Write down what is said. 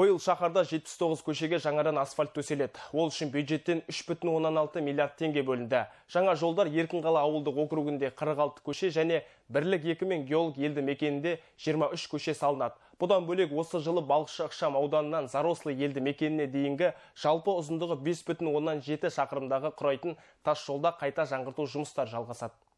Бұл шақарда 79 көшеге жаңарын асфальт төселеді. Ол үшін бюджеттен 3,16 миллиард теңге бөлінді. Жаңа жолдар еркін қала ауылдық округінде 46 көше және Бірлік екімен мен Геолог елді мекенінде 23 көше салынады. Бұдан бөлек осы жылы Балықшы ықшам ауданынан Зарослы елді мекеніне дейінгі жалпы ұзындығы 5,17 шақырымдағы құрайтын тас жолда қайта жаңғырту жұмыстар жалғасады.